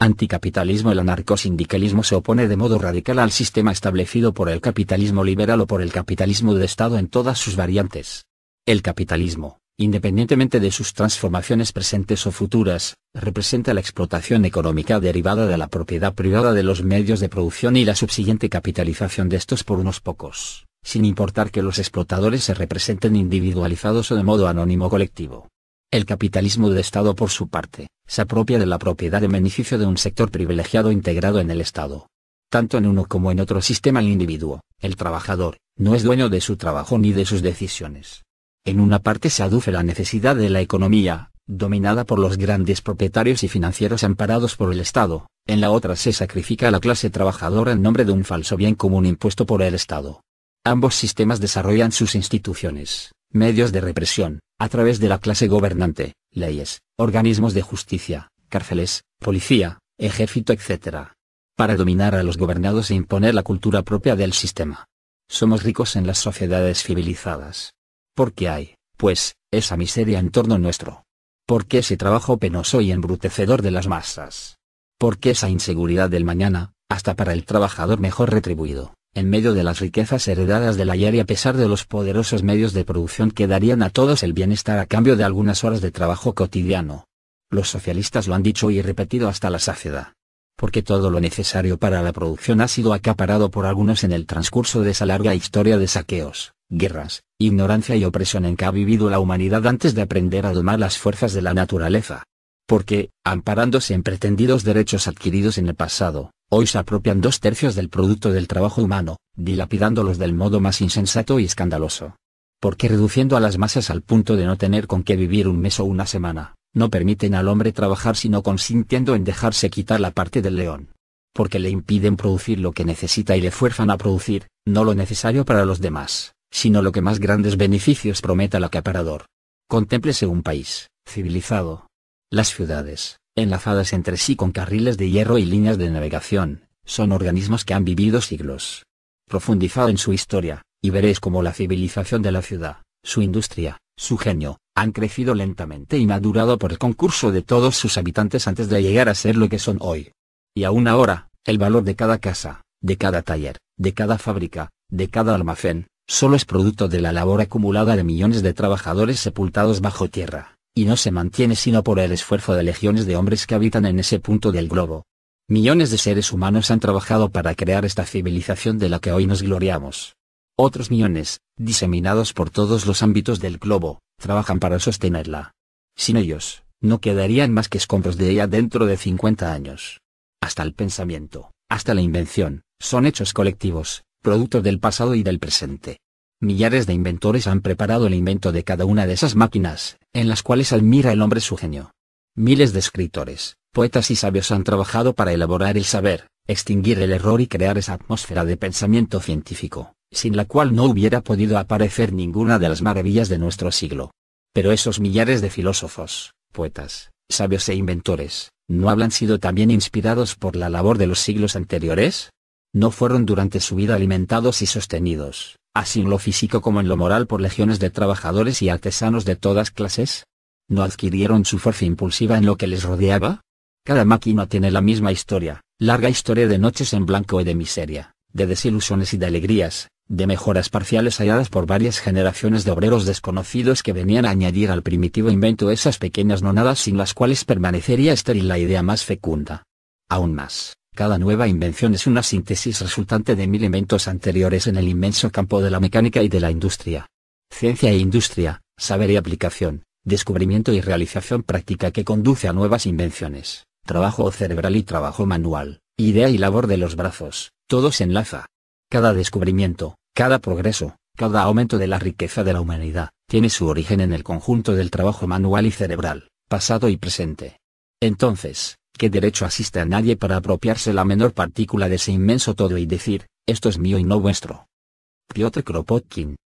Anticapitalismo El anarcosindicalismo se opone de modo radical al sistema establecido por el capitalismo liberal o por el capitalismo de Estado en todas sus variantes. El capitalismo, independientemente de sus transformaciones presentes o futuras, representa la explotación económica derivada de la propiedad privada de los medios de producción y la subsiguiente capitalización de estos por unos pocos, sin importar que los explotadores se representen individualizados o de modo anónimo colectivo. El capitalismo de Estado por su parte, se apropia de la propiedad en beneficio de un sector privilegiado integrado en el Estado. Tanto en uno como en otro sistema el individuo, el trabajador, no es dueño de su trabajo ni de sus decisiones. En una parte se aduce la necesidad de la economía, dominada por los grandes propietarios y financieros amparados por el Estado, en la otra se sacrifica a la clase trabajadora en nombre de un falso bien común impuesto por el Estado. Ambos sistemas desarrollan sus instituciones, medios de represión, a través de la clase gobernante, leyes, organismos de justicia, cárceles, policía, ejército, etc. Para dominar a los gobernados e imponer la cultura propia del sistema. Somos ricos en las sociedades civilizadas. Porque hay, pues, esa miseria en torno nuestro. Porque ese trabajo penoso y embrutecedor de las masas. Porque esa inseguridad del mañana, hasta para el trabajador mejor retribuido en medio de las riquezas heredadas del ayer y a pesar de los poderosos medios de producción que darían a todos el bienestar a cambio de algunas horas de trabajo cotidiano. Los socialistas lo han dicho y repetido hasta la saciedad. Porque todo lo necesario para la producción ha sido acaparado por algunos en el transcurso de esa larga historia de saqueos, guerras, ignorancia y opresión en que ha vivido la humanidad antes de aprender a domar las fuerzas de la naturaleza. Porque, amparándose en pretendidos derechos adquiridos en el pasado, Hoy se apropian dos tercios del producto del trabajo humano, dilapidándolos del modo más insensato y escandaloso. Porque reduciendo a las masas al punto de no tener con qué vivir un mes o una semana, no permiten al hombre trabajar sino consintiendo en dejarse quitar la parte del león. Porque le impiden producir lo que necesita y le fuerzan a producir, no lo necesario para los demás, sino lo que más grandes beneficios prometa el acaparador. Contémplese un país, civilizado. Las ciudades, enlazadas entre sí con carriles de hierro y líneas de navegación, son organismos que han vivido siglos. profundizado en su historia, y veréis cómo la civilización de la ciudad, su industria, su genio, han crecido lentamente y madurado por el concurso de todos sus habitantes antes de llegar a ser lo que son hoy. Y aún ahora, el valor de cada casa, de cada taller, de cada fábrica, de cada almacén, solo es producto de la labor acumulada de millones de trabajadores sepultados bajo tierra y no se mantiene sino por el esfuerzo de legiones de hombres que habitan en ese punto del globo. Millones de seres humanos han trabajado para crear esta civilización de la que hoy nos gloriamos. Otros millones, diseminados por todos los ámbitos del globo, trabajan para sostenerla. Sin ellos, no quedarían más que escombros de ella dentro de 50 años. Hasta el pensamiento, hasta la invención, son hechos colectivos, productos del pasado y del presente. Millares de inventores han preparado el invento de cada una de esas máquinas, en las cuales admira el hombre su genio. Miles de escritores, poetas y sabios han trabajado para elaborar el saber, extinguir el error y crear esa atmósfera de pensamiento científico, sin la cual no hubiera podido aparecer ninguna de las maravillas de nuestro siglo. Pero esos millares de filósofos, poetas, sabios e inventores, ¿no hablan sido también inspirados por la labor de los siglos anteriores? ¿No fueron durante su vida alimentados y sostenidos, así en lo físico como en lo moral por legiones de trabajadores y artesanos de todas clases? ¿No adquirieron su fuerza impulsiva en lo que les rodeaba? Cada máquina tiene la misma historia, larga historia de noches en blanco y de miseria, de desilusiones y de alegrías, de mejoras parciales halladas por varias generaciones de obreros desconocidos que venían a añadir al primitivo invento esas pequeñas nonadas sin las cuales permanecería estéril la idea más fecunda. Aún más, cada nueva invención es una síntesis resultante de mil inventos anteriores en el inmenso campo de la mecánica y de la industria. Ciencia e industria, saber y aplicación, descubrimiento y realización práctica que conduce a nuevas invenciones, trabajo cerebral y trabajo manual, idea y labor de los brazos, todo se enlaza. Cada descubrimiento, cada progreso, cada aumento de la riqueza de la humanidad, tiene su origen en el conjunto del trabajo manual y cerebral, pasado y presente. Entonces, ¿qué derecho asiste a nadie para apropiarse la menor partícula de ese inmenso todo y decir, esto es mío y no vuestro? Piotr Kropotkin,